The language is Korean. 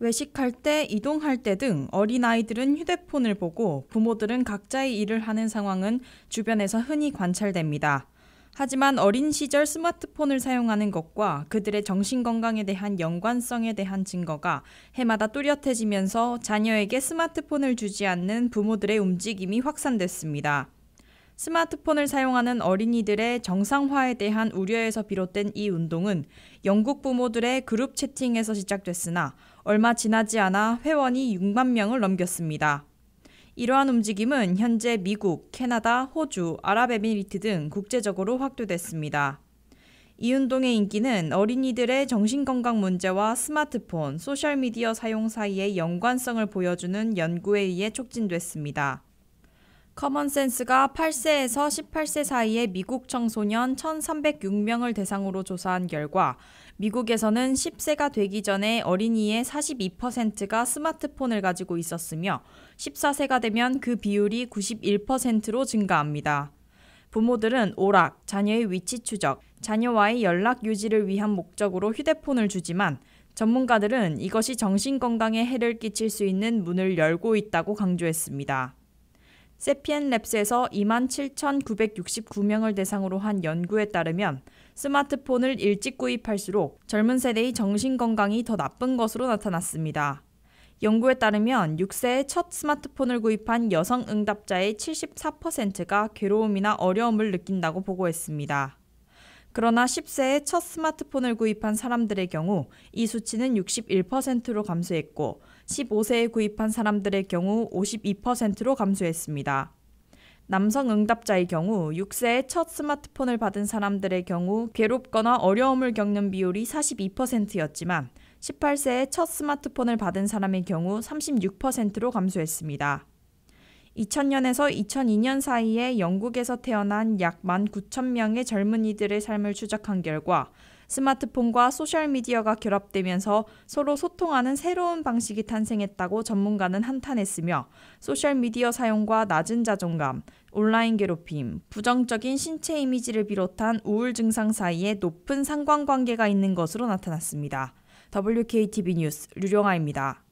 외식할 때, 이동할 때 등 어린아이들은 휴대폰을 보고 부모들은 각자의 일을 하는 상황은 주변에서 흔히 관찰됩니다. 하지만 어린 시절 스마트폰을 사용하는 것과 그들의 정신건강에 대한 연관성에 대한 증거가 해마다 뚜렷해지면서 자녀에게 스마트폰을 주지 않는 부모들의 움직임이 확산됐습니다. 스마트폰을 사용하는 어린이들의 정상화에 대한 우려에서 비롯된 이 운동은 영국 부모들의 그룹 채팅에서 시작됐으나 얼마 지나지 않아 회원이 6만 명을 넘겼습니다. 이러한 움직임은 현재 미국, 캐나다, 호주, 아랍에미리트 등 국제적으로 확대됐습니다. 이 운동의 인기는 어린이들의 정신건강 문제와 스마트폰, 소셜미디어 사용 사이의 연관성을 보여주는 연구에 의해 촉진됐습니다. 커먼센스가 8세에서 18세 사이의 미국 청소년 1,306명을 대상으로 조사한 결과 미국에서는 10세가 되기 전에 어린이의 42%가 스마트폰을 가지고 있었으며 14세가 되면 그 비율이 91%로 증가합니다. 부모들은 오락, 자녀의 위치 추적, 자녀와의 연락 유지를 위한 목적으로 휴대폰을 주지만 전문가들은 이것이 정신건강에 해를 끼칠 수 있는 문을 열고 있다고 강조했습니다. 세피엔랩스에서 27,969명을 대상으로 한 연구에 따르면 스마트폰을 일찍 구입할수록 젊은 세대의 정신건강이 더 나쁜 것으로 나타났습니다. 연구에 따르면 6세에 첫 스마트폰을 구입한 여성 응답자의 74%가 괴로움이나 어려움을 느낀다고 보고했습니다. 그러나 10세에 첫 스마트폰을 구입한 사람들의 경우 이 수치는 61%로 감소했고 15세에 구입한 사람들의 경우 52%로 감소했습니다. 남성 응답자의 경우 6세에 첫 스마트폰을 받은 사람들의 경우 괴롭거나 어려움을 겪는 비율이 42%였지만 18세에 첫 스마트폰을 받은 사람의 경우 36%로 감소했습니다. 2000년에서 2002년 사이에 영국에서 태어난 약 19,000명의 젊은이들의 삶을 추적한 결과 스마트폰과 소셜미디어가 결합되면서 서로 소통하는 새로운 방식이 탄생했다고 전문가는 한탄했으며 소셜미디어 사용과 낮은 자존감, 온라인 괴롭힘, 부정적인 신체 이미지를 비롯한 우울 증상 사이에 높은 상관관계가 있는 것으로 나타났습니다. WKTV 뉴스 류령아입니다.